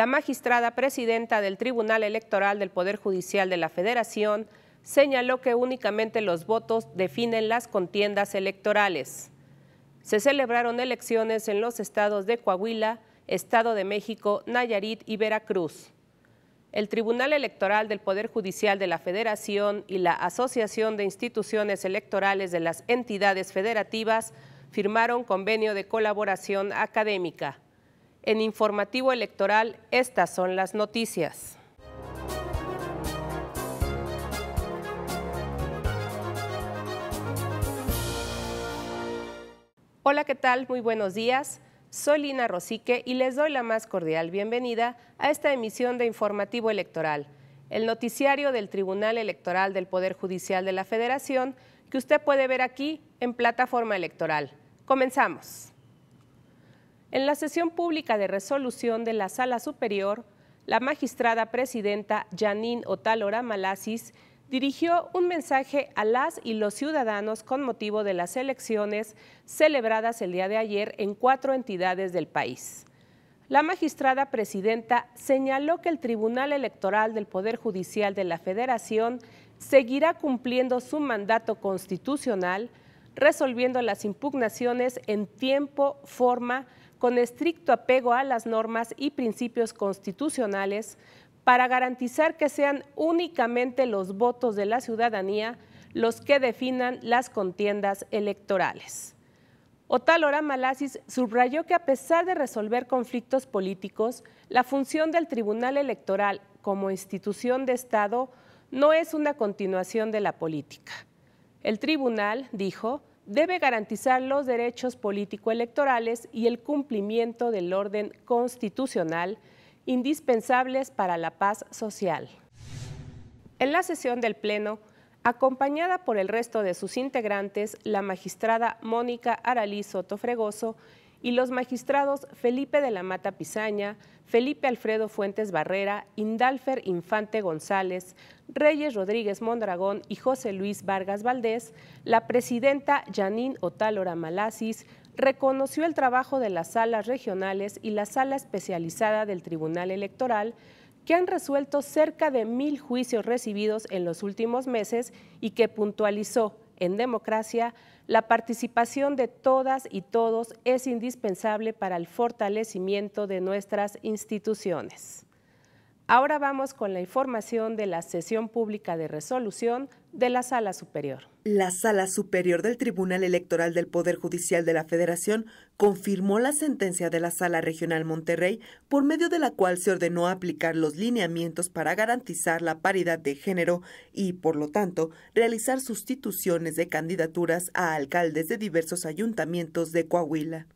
la magistrada presidenta del Tribunal Electoral del Poder Judicial de la Federación señaló que únicamente los votos definen las contiendas electorales. Se celebraron elecciones en los estados de Coahuila, Estado de México, Nayarit y Veracruz. El Tribunal Electoral del Poder Judicial de la Federación y la Asociación de Instituciones Electorales de las Entidades Federativas firmaron convenio de colaboración académica. En Informativo Electoral, estas son las noticias. Hola, ¿qué tal? Muy buenos días. Soy Lina Rosique y les doy la más cordial bienvenida a esta emisión de Informativo Electoral, el noticiario del Tribunal Electoral del Poder Judicial de la Federación que usted puede ver aquí en Plataforma Electoral. Comenzamos. En la sesión pública de resolución de la Sala Superior, la magistrada presidenta Janine Otalora Malasis dirigió un mensaje a las y los ciudadanos con motivo de las elecciones celebradas el día de ayer en cuatro entidades del país. La magistrada presidenta señaló que el Tribunal Electoral del Poder Judicial de la Federación seguirá cumpliendo su mandato constitucional, resolviendo las impugnaciones en tiempo, forma con estricto apego a las normas y principios constitucionales para garantizar que sean únicamente los votos de la ciudadanía los que definan las contiendas electorales. Otalora Malasis subrayó que a pesar de resolver conflictos políticos, la función del Tribunal Electoral como institución de Estado no es una continuación de la política. El tribunal, dijo, debe garantizar los derechos político-electorales y el cumplimiento del orden constitucional indispensables para la paz social. En la sesión del Pleno, acompañada por el resto de sus integrantes, la magistrada Mónica Aralí Soto Fregoso y los magistrados Felipe de la Mata Pizaña, Felipe Alfredo Fuentes Barrera, Indalfer Infante González, Reyes Rodríguez Mondragón y José Luis Vargas Valdés, la presidenta Janine Otálora Malasis reconoció el trabajo de las salas regionales y la sala especializada del Tribunal Electoral que han resuelto cerca de mil juicios recibidos en los últimos meses y que puntualizó en democracia, la participación de todas y todos es indispensable para el fortalecimiento de nuestras instituciones. Ahora vamos con la información de la sesión pública de resolución de la Sala Superior. La Sala Superior del Tribunal Electoral del Poder Judicial de la Federación confirmó la sentencia de la Sala Regional Monterrey, por medio de la cual se ordenó aplicar los lineamientos para garantizar la paridad de género y, por lo tanto, realizar sustituciones de candidaturas a alcaldes de diversos ayuntamientos de Coahuila.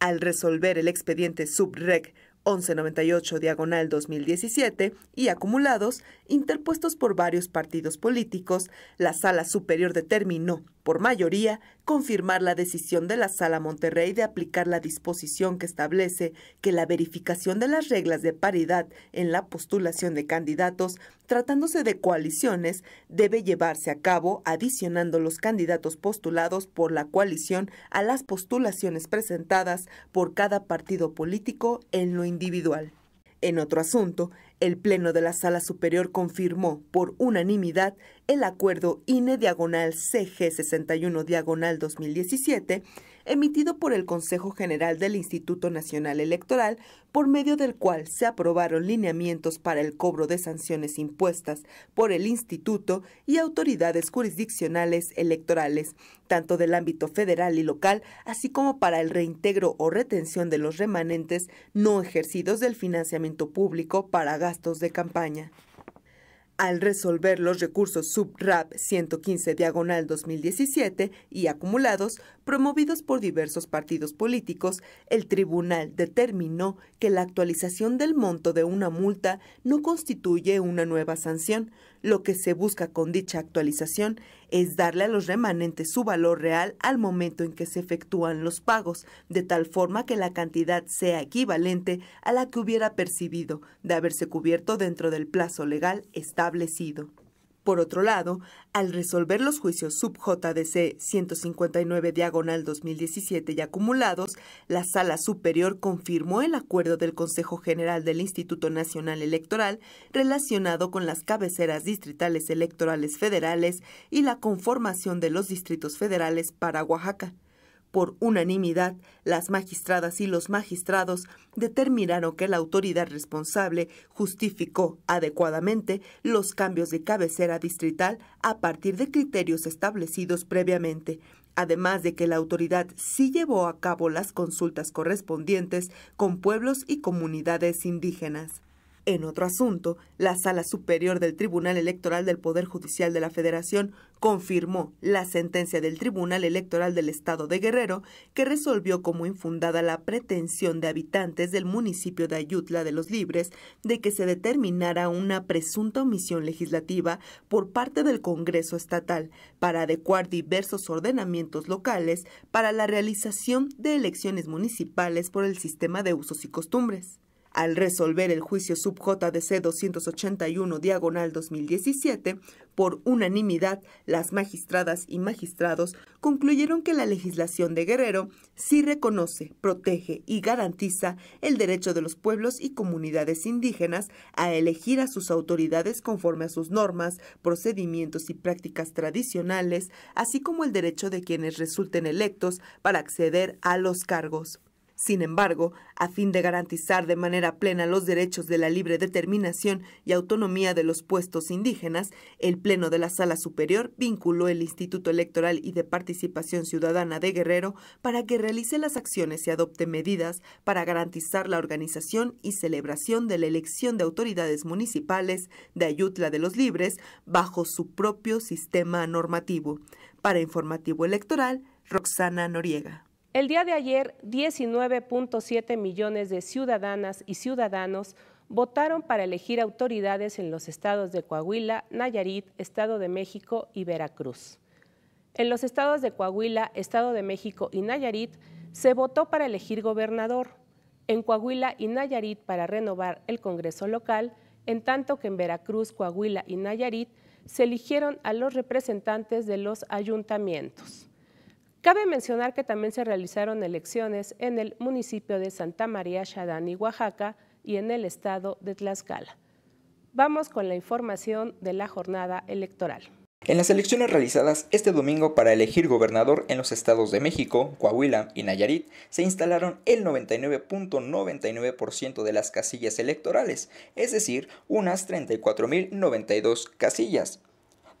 Al resolver el expediente subrec 1198 diagonal 2017 y acumulados, interpuestos por varios partidos políticos, la Sala Superior determinó, por mayoría, confirmar la decisión de la Sala Monterrey de aplicar la disposición que establece que la verificación de las reglas de paridad en la postulación de candidatos, tratándose de coaliciones, debe llevarse a cabo adicionando los candidatos postulados por la coalición a las postulaciones presentadas por cada partido político en lo individual. En otro asunto, el Pleno de la Sala Superior confirmó por unanimidad el acuerdo INE diagonal CG 61 diagonal 2017 emitido por el Consejo General del Instituto Nacional Electoral, por medio del cual se aprobaron lineamientos para el cobro de sanciones impuestas por el instituto y autoridades jurisdiccionales electorales, tanto del ámbito federal y local, así como para el reintegro o retención de los remanentes no ejercidos del financiamiento público para gastos de campaña al resolver los recursos subrap 115 diagonal 2017 y acumulados promovidos por diversos partidos políticos, el tribunal determinó que la actualización del monto de una multa no constituye una nueva sanción, lo que se busca con dicha actualización es darle a los remanentes su valor real al momento en que se efectúan los pagos, de tal forma que la cantidad sea equivalente a la que hubiera percibido de haberse cubierto dentro del plazo legal establecido. Por otro lado, al resolver los juicios sub JDC 159 diagonal 2017 y acumulados, la Sala Superior confirmó el acuerdo del Consejo General del Instituto Nacional Electoral relacionado con las cabeceras distritales electorales federales y la conformación de los distritos federales para Oaxaca. Por unanimidad, las magistradas y los magistrados determinaron que la autoridad responsable justificó adecuadamente los cambios de cabecera distrital a partir de criterios establecidos previamente, además de que la autoridad sí llevó a cabo las consultas correspondientes con pueblos y comunidades indígenas. En otro asunto, la Sala Superior del Tribunal Electoral del Poder Judicial de la Federación confirmó la sentencia del Tribunal Electoral del Estado de Guerrero que resolvió como infundada la pretensión de habitantes del municipio de Ayutla de los Libres de que se determinara una presunta omisión legislativa por parte del Congreso Estatal para adecuar diversos ordenamientos locales para la realización de elecciones municipales por el sistema de usos y costumbres. Al resolver el juicio sub JDC 281 diagonal 2017, por unanimidad, las magistradas y magistrados concluyeron que la legislación de Guerrero sí reconoce, protege y garantiza el derecho de los pueblos y comunidades indígenas a elegir a sus autoridades conforme a sus normas, procedimientos y prácticas tradicionales, así como el derecho de quienes resulten electos para acceder a los cargos. Sin embargo, a fin de garantizar de manera plena los derechos de la libre determinación y autonomía de los puestos indígenas, el Pleno de la Sala Superior vinculó el Instituto Electoral y de Participación Ciudadana de Guerrero para que realice las acciones y adopte medidas para garantizar la organización y celebración de la elección de autoridades municipales de Ayutla de los Libres bajo su propio sistema normativo. Para Informativo Electoral, Roxana Noriega. El día de ayer, 19.7 millones de ciudadanas y ciudadanos votaron para elegir autoridades en los estados de Coahuila, Nayarit, Estado de México y Veracruz. En los estados de Coahuila, Estado de México y Nayarit se votó para elegir gobernador, en Coahuila y Nayarit para renovar el Congreso local, en tanto que en Veracruz, Coahuila y Nayarit se eligieron a los representantes de los ayuntamientos. Cabe mencionar que también se realizaron elecciones en el municipio de Santa María y Oaxaca, y en el estado de Tlaxcala. Vamos con la información de la jornada electoral. En las elecciones realizadas este domingo para elegir gobernador en los estados de México, Coahuila y Nayarit, se instalaron el 99.99% de las casillas electorales, es decir, unas 34.092 casillas.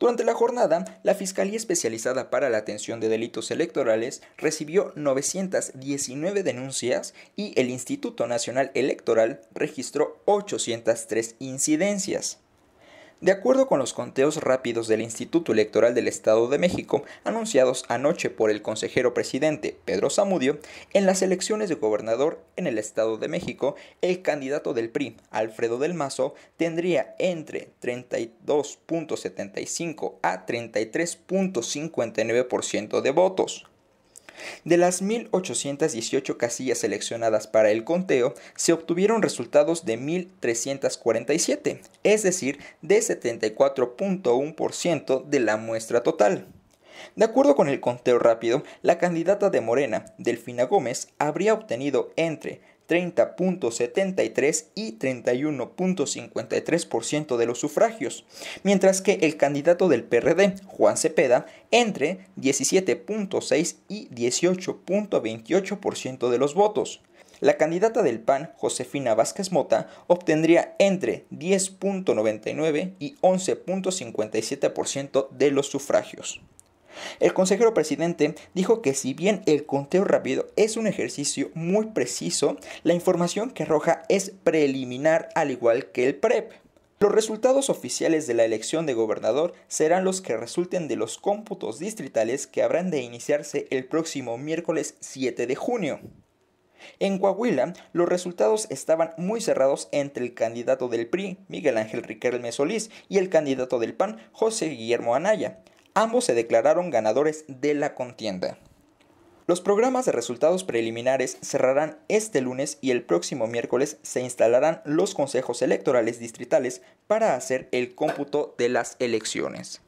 Durante la jornada, la Fiscalía Especializada para la Atención de Delitos Electorales recibió 919 denuncias y el Instituto Nacional Electoral registró 803 incidencias. De acuerdo con los conteos rápidos del Instituto Electoral del Estado de México, anunciados anoche por el consejero presidente Pedro Zamudio, en las elecciones de gobernador en el Estado de México, el candidato del PRI, Alfredo del Mazo, tendría entre 32.75 a 33.59% de votos. De las 1.818 casillas seleccionadas para el conteo, se obtuvieron resultados de 1.347, es decir, de 74.1% de la muestra total. De acuerdo con el conteo rápido, la candidata de Morena, Delfina Gómez, habría obtenido entre 30.73 y 31.53% de los sufragios, mientras que el candidato del PRD, Juan Cepeda, entre 17.6 y 18.28% de los votos. La candidata del PAN, Josefina Vázquez Mota, obtendría entre 10.99 y 11.57% de los sufragios. El consejero presidente dijo que si bien el conteo rápido es un ejercicio muy preciso, la información que arroja es preliminar al igual que el PREP. Los resultados oficiales de la elección de gobernador serán los que resulten de los cómputos distritales que habrán de iniciarse el próximo miércoles 7 de junio. En Coahuila, los resultados estaban muy cerrados entre el candidato del PRI, Miguel Ángel Riquelme Solís, y el candidato del PAN, José Guillermo Anaya. Ambos se declararon ganadores de la contienda. Los programas de resultados preliminares cerrarán este lunes y el próximo miércoles se instalarán los consejos electorales distritales para hacer el cómputo de las elecciones.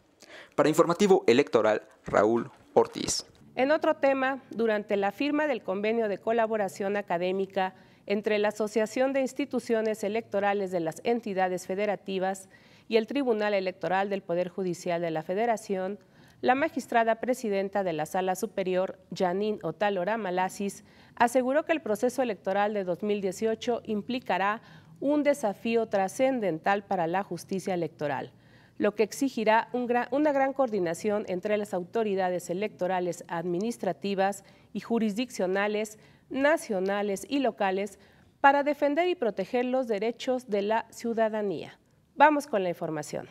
Para Informativo Electoral, Raúl Ortiz. En otro tema, durante la firma del convenio de colaboración académica entre la Asociación de Instituciones Electorales de las Entidades Federativas y el Tribunal Electoral del Poder Judicial de la Federación, la magistrada presidenta de la Sala Superior, Janine Otalora Malasis, aseguró que el proceso electoral de 2018 implicará un desafío trascendental para la justicia electoral, lo que exigirá una gran coordinación entre las autoridades electorales administrativas y jurisdiccionales, nacionales y locales para defender y proteger los derechos de la ciudadanía. Vamos con la información.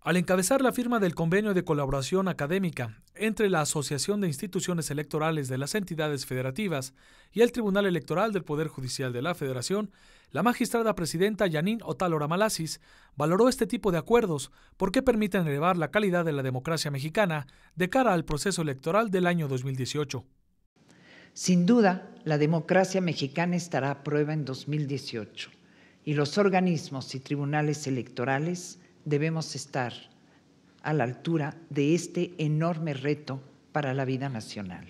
Al encabezar la firma del convenio de colaboración académica entre la Asociación de Instituciones Electorales de las Entidades Federativas y el Tribunal Electoral del Poder Judicial de la Federación, la magistrada presidenta Yanin Otálora Malasis valoró este tipo de acuerdos porque permiten elevar la calidad de la democracia mexicana de cara al proceso electoral del año 2018. Sin duda, la democracia mexicana estará a prueba en 2018 y los organismos y tribunales electorales debemos estar a la altura de este enorme reto para la vida nacional.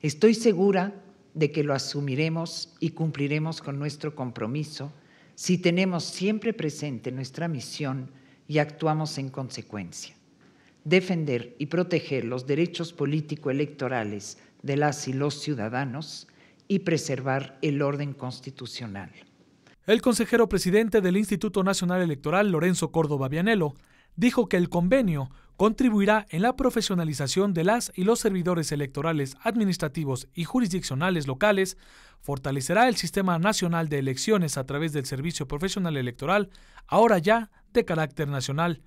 Estoy segura de que lo asumiremos y cumpliremos con nuestro compromiso si tenemos siempre presente nuestra misión y actuamos en consecuencia. Defender y proteger los derechos político-electorales de las y los ciudadanos y preservar el orden constitucional. El consejero presidente del Instituto Nacional Electoral, Lorenzo Córdoba Vianelo, dijo que el convenio contribuirá en la profesionalización de las y los servidores electorales administrativos y jurisdiccionales locales, fortalecerá el sistema nacional de elecciones a través del Servicio Profesional Electoral, ahora ya de carácter nacional.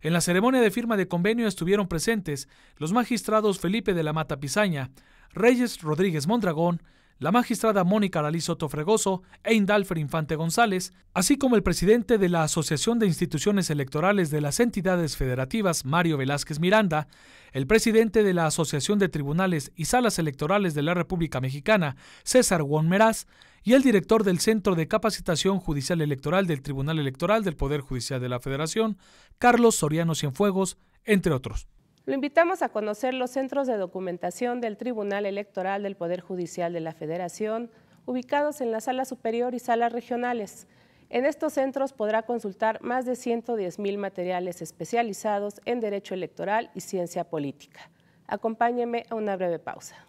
En la ceremonia de firma de convenio estuvieron presentes los magistrados Felipe de la Mata Pisaña, Reyes Rodríguez Mondragón, la magistrada Mónica ralí Soto Fregoso e Indalfer Infante González, así como el presidente de la Asociación de Instituciones Electorales de las Entidades Federativas, Mario Velázquez Miranda, el presidente de la Asociación de Tribunales y Salas Electorales de la República Mexicana, César Juan Meraz, y el director del Centro de Capacitación Judicial Electoral del Tribunal Electoral del Poder Judicial de la Federación, Carlos Soriano Cienfuegos, entre otros. Lo invitamos a conocer los centros de documentación del Tribunal Electoral del Poder Judicial de la Federación, ubicados en la Sala Superior y Salas Regionales. En estos centros podrá consultar más de 110 mil materiales especializados en Derecho Electoral y Ciencia Política. Acompáñeme a una breve pausa.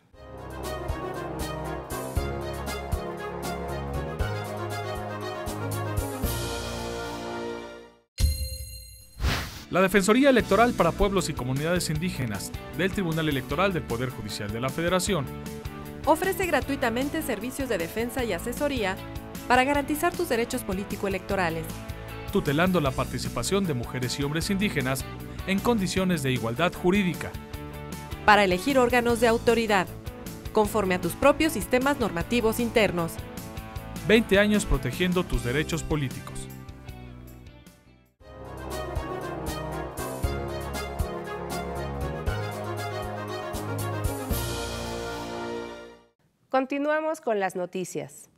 La Defensoría Electoral para Pueblos y Comunidades Indígenas del Tribunal Electoral del Poder Judicial de la Federación ofrece gratuitamente servicios de defensa y asesoría para garantizar tus derechos político-electorales, tutelando la participación de mujeres y hombres indígenas en condiciones de igualdad jurídica. Para elegir órganos de autoridad, conforme a tus propios sistemas normativos internos. 20 años protegiendo tus derechos políticos. Continuamos con las noticias.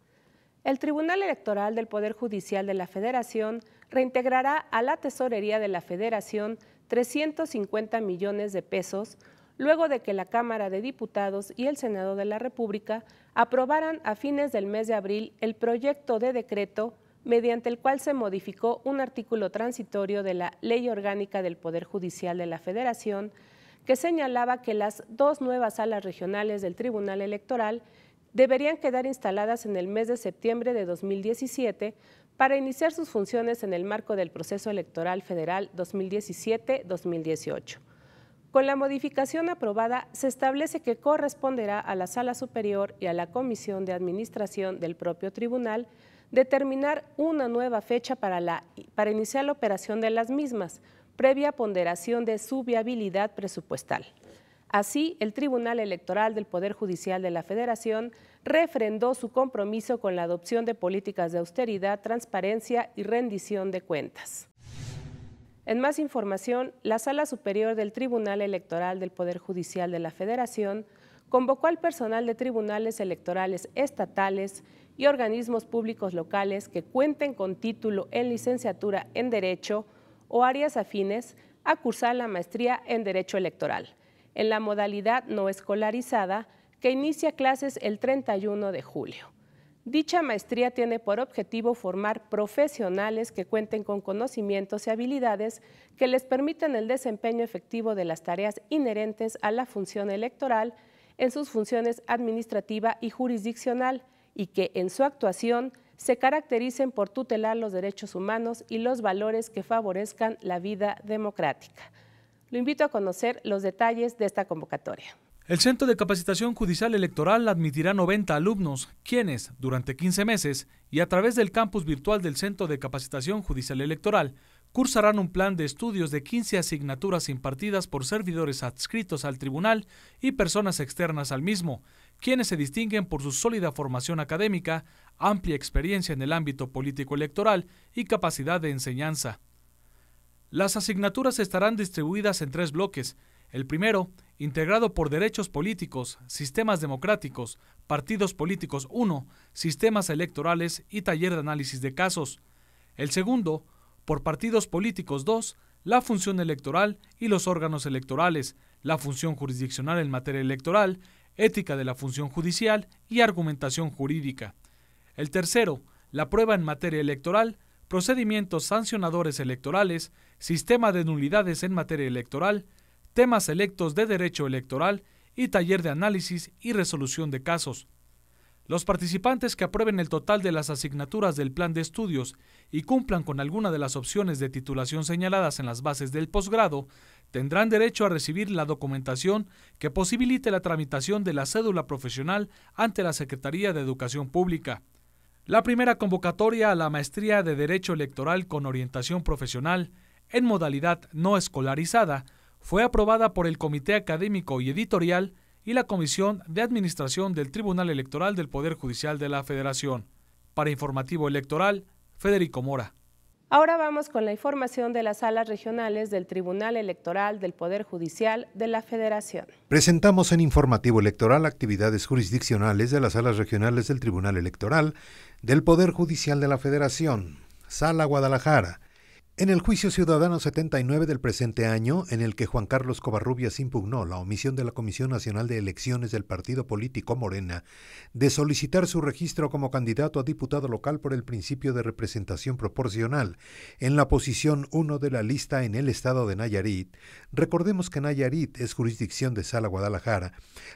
El Tribunal Electoral del Poder Judicial de la Federación reintegrará a la tesorería de la Federación 350 millones de pesos luego de que la Cámara de Diputados y el Senado de la República aprobaran a fines del mes de abril el proyecto de decreto mediante el cual se modificó un artículo transitorio de la Ley Orgánica del Poder Judicial de la Federación que señalaba que las dos nuevas salas regionales del Tribunal Electoral deberían quedar instaladas en el mes de septiembre de 2017 para iniciar sus funciones en el marco del proceso electoral federal 2017-2018. Con la modificación aprobada, se establece que corresponderá a la Sala Superior y a la Comisión de Administración del propio tribunal determinar una nueva fecha para, para iniciar la operación de las mismas, previa ponderación de su viabilidad presupuestal. Así, el Tribunal Electoral del Poder Judicial de la Federación refrendó su compromiso con la adopción de políticas de austeridad, transparencia y rendición de cuentas. En más información, la Sala Superior del Tribunal Electoral del Poder Judicial de la Federación convocó al personal de tribunales electorales estatales y organismos públicos locales que cuenten con título en licenciatura en Derecho o áreas afines a cursar la maestría en Derecho Electoral en la modalidad no escolarizada que inicia clases el 31 de julio. Dicha maestría tiene por objetivo formar profesionales que cuenten con conocimientos y habilidades que les permitan el desempeño efectivo de las tareas inherentes a la función electoral en sus funciones administrativa y jurisdiccional y que en su actuación se caractericen por tutelar los derechos humanos y los valores que favorezcan la vida democrática. Lo invito a conocer los detalles de esta convocatoria. El Centro de Capacitación Judicial Electoral admitirá 90 alumnos, quienes, durante 15 meses y a través del campus virtual del Centro de Capacitación Judicial Electoral, cursarán un plan de estudios de 15 asignaturas impartidas por servidores adscritos al tribunal y personas externas al mismo, quienes se distinguen por su sólida formación académica, amplia experiencia en el ámbito político electoral y capacidad de enseñanza. Las asignaturas estarán distribuidas en tres bloques. El primero, integrado por derechos políticos, sistemas democráticos, partidos políticos 1, sistemas electorales y taller de análisis de casos. El segundo, por partidos políticos 2, la función electoral y los órganos electorales, la función jurisdiccional en materia electoral, ética de la función judicial y argumentación jurídica. El tercero, la prueba en materia electoral, procedimientos sancionadores electorales, sistema de nulidades en materia electoral, temas electos de derecho electoral y taller de análisis y resolución de casos. Los participantes que aprueben el total de las asignaturas del plan de estudios y cumplan con alguna de las opciones de titulación señaladas en las bases del posgrado tendrán derecho a recibir la documentación que posibilite la tramitación de la cédula profesional ante la Secretaría de Educación Pública. La primera convocatoria a la maestría de Derecho Electoral con orientación profesional en modalidad no escolarizada, fue aprobada por el Comité Académico y Editorial y la Comisión de Administración del Tribunal Electoral del Poder Judicial de la Federación. Para Informativo Electoral, Federico Mora. Ahora vamos con la información de las salas regionales del Tribunal Electoral del Poder Judicial de la Federación. Presentamos en Informativo Electoral actividades jurisdiccionales de las salas regionales del Tribunal Electoral del Poder Judicial de la Federación. Sala Guadalajara, en el juicio ciudadano 79 del presente año, en el que Juan Carlos Covarrubias impugnó la omisión de la Comisión Nacional de Elecciones del Partido Político Morena de solicitar su registro como candidato a diputado local por el principio de representación proporcional en la posición 1 de la lista en el estado de Nayarit, recordemos que Nayarit es jurisdicción de Sala Guadalajara,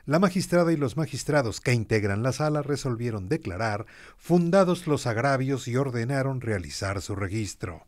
la magistrada y los magistrados que integran la sala resolvieron declarar fundados los agravios y ordenaron realizar su registro.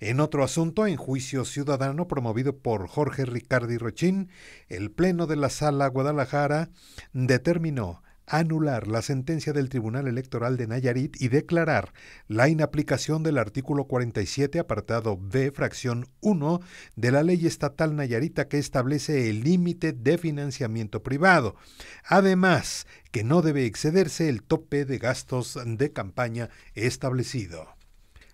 En otro asunto, en juicio ciudadano promovido por Jorge Ricardi Rochín, el Pleno de la Sala Guadalajara determinó anular la sentencia del Tribunal Electoral de Nayarit y declarar la inaplicación del artículo 47, apartado B, fracción 1, de la ley estatal Nayarita que establece el límite de financiamiento privado. Además, que no debe excederse el tope de gastos de campaña establecido.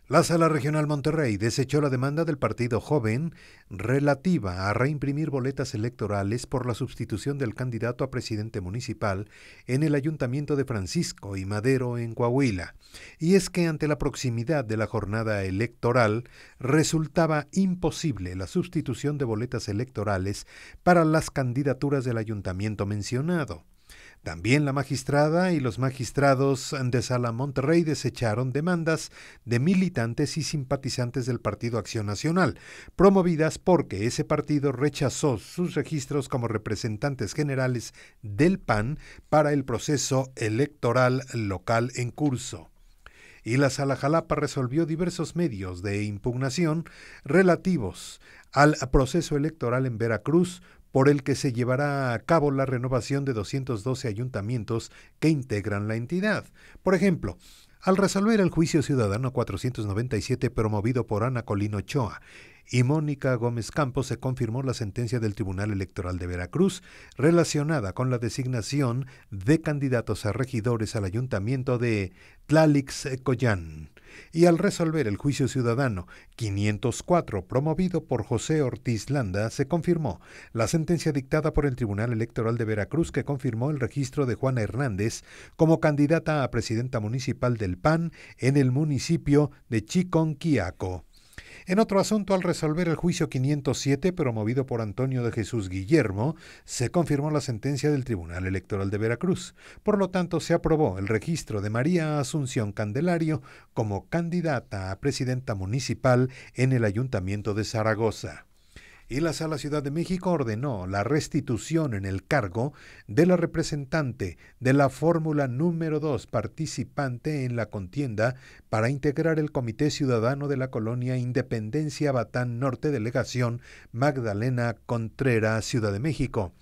La Sala Regional Monterrey desechó la demanda del Partido Joven relativa a reimprimir boletas electorales por la sustitución del candidato a presidente municipal en el Ayuntamiento de Francisco y Madero en Coahuila. Y es que ante la proximidad de la jornada electoral resultaba imposible la sustitución de boletas electorales para las candidaturas del ayuntamiento mencionado. También la magistrada y los magistrados de Sala Monterrey desecharon demandas de militantes y simpatizantes del Partido Acción Nacional, promovidas porque ese partido rechazó sus registros como representantes generales del PAN para el proceso electoral local en curso y la Sala Jalapa resolvió diversos medios de impugnación relativos al proceso electoral en Veracruz por el que se llevará a cabo la renovación de 212 ayuntamientos que integran la entidad. Por ejemplo, al resolver el juicio ciudadano 497 promovido por Ana Colino Ochoa, y Mónica Gómez Campos se confirmó la sentencia del Tribunal Electoral de Veracruz relacionada con la designación de candidatos a regidores al ayuntamiento de Tlalixcoyán y al resolver el juicio ciudadano 504 promovido por José Ortiz Landa, se confirmó la sentencia dictada por el Tribunal Electoral de Veracruz que confirmó el registro de Juana Hernández como candidata a presidenta municipal del PAN en el municipio de Chiconquiaco. En otro asunto, al resolver el juicio 507 promovido por Antonio de Jesús Guillermo, se confirmó la sentencia del Tribunal Electoral de Veracruz. Por lo tanto, se aprobó el registro de María Asunción Candelario como candidata a presidenta municipal en el Ayuntamiento de Zaragoza y la Sala Ciudad de México ordenó la restitución en el cargo de la representante de la fórmula número 2 participante en la contienda para integrar el Comité Ciudadano de la Colonia Independencia Batán Norte Delegación Magdalena Contreras Ciudad de México.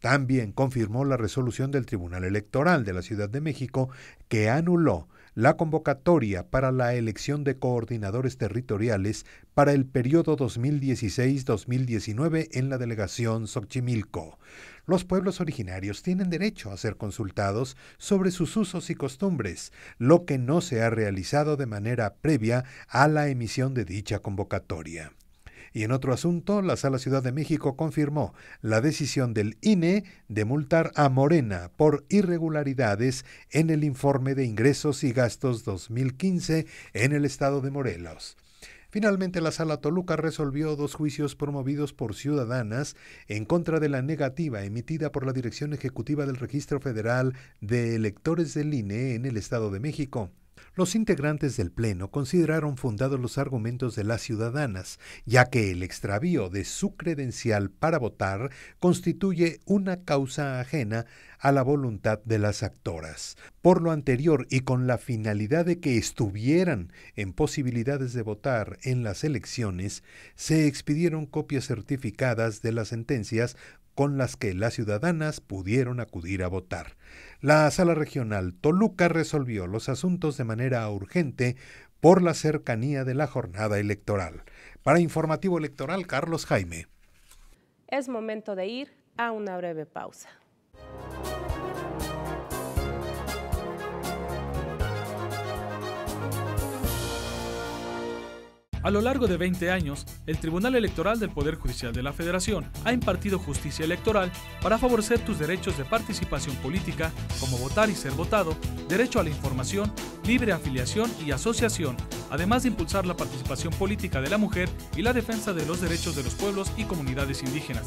También confirmó la resolución del Tribunal Electoral de la Ciudad de México que anuló la convocatoria para la elección de coordinadores territoriales para el periodo 2016-2019 en la delegación Xochimilco. Los pueblos originarios tienen derecho a ser consultados sobre sus usos y costumbres, lo que no se ha realizado de manera previa a la emisión de dicha convocatoria. Y en otro asunto, la Sala Ciudad de México confirmó la decisión del INE de multar a Morena por irregularidades en el informe de ingresos y gastos 2015 en el estado de Morelos. Finalmente, la Sala Toluca resolvió dos juicios promovidos por ciudadanas en contra de la negativa emitida por la Dirección Ejecutiva del Registro Federal de Electores del INE en el Estado de México. Los integrantes del Pleno consideraron fundados los argumentos de las ciudadanas, ya que el extravío de su credencial para votar constituye una causa ajena a la voluntad de las actoras. Por lo anterior y con la finalidad de que estuvieran en posibilidades de votar en las elecciones, se expidieron copias certificadas de las sentencias con las que las ciudadanas pudieron acudir a votar. La sala regional Toluca resolvió los asuntos de manera urgente por la cercanía de la jornada electoral. Para Informativo Electoral, Carlos Jaime. Es momento de ir a una breve pausa. A lo largo de 20 años, el Tribunal Electoral del Poder Judicial de la Federación ha impartido justicia electoral para favorecer tus derechos de participación política, como votar y ser votado, derecho a la información, libre afiliación y asociación, además de impulsar la participación política de la mujer y la defensa de los derechos de los pueblos y comunidades indígenas.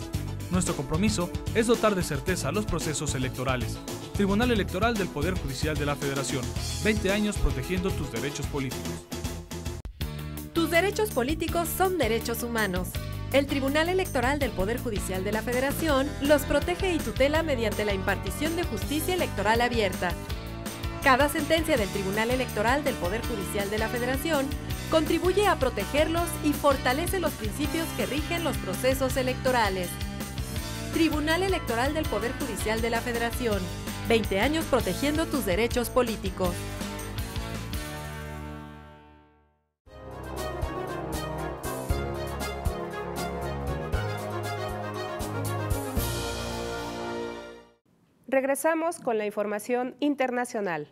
Nuestro compromiso es dotar de certeza los procesos electorales. Tribunal Electoral del Poder Judicial de la Federación, 20 años protegiendo tus derechos políticos derechos políticos son derechos humanos. El Tribunal Electoral del Poder Judicial de la Federación los protege y tutela mediante la impartición de justicia electoral abierta. Cada sentencia del Tribunal Electoral del Poder Judicial de la Federación contribuye a protegerlos y fortalece los principios que rigen los procesos electorales. Tribunal Electoral del Poder Judicial de la Federación, 20 años protegiendo tus derechos políticos. Regresamos con la información internacional.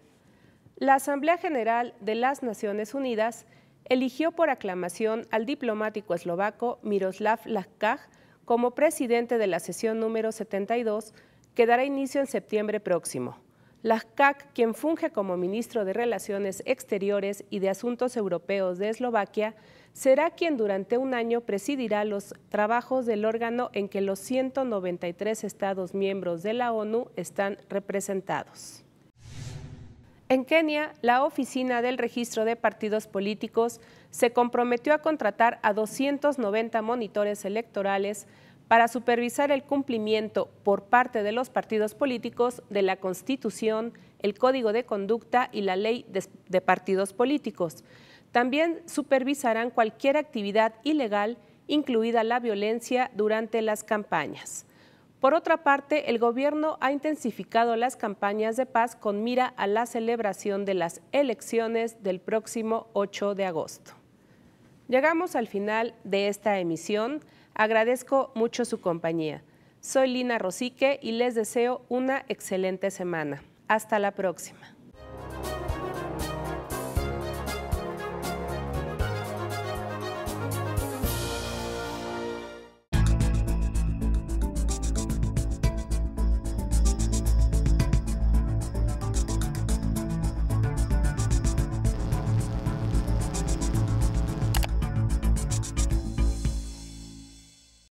La Asamblea General de las Naciones Unidas eligió por aclamación al diplomático eslovaco Miroslav Laskak como presidente de la sesión número 72, que dará inicio en septiembre próximo. Lajkaj, quien funge como ministro de Relaciones Exteriores y de Asuntos Europeos de Eslovaquia, será quien durante un año presidirá los trabajos del órgano en que los 193 Estados miembros de la ONU están representados. En Kenia, la Oficina del Registro de Partidos Políticos se comprometió a contratar a 290 monitores electorales para supervisar el cumplimiento por parte de los partidos políticos de la Constitución, el Código de Conducta y la Ley de, Partidos Políticos. También supervisarán cualquier actividad ilegal, incluida la violencia, durante las campañas. Por otra parte, el gobierno ha intensificado las campañas de paz con mira a la celebración de las elecciones del próximo 8 de agosto. Llegamos al final de esta emisión. Agradezco mucho su compañía. Soy Lina Rosique y les deseo una excelente semana. Hasta la próxima.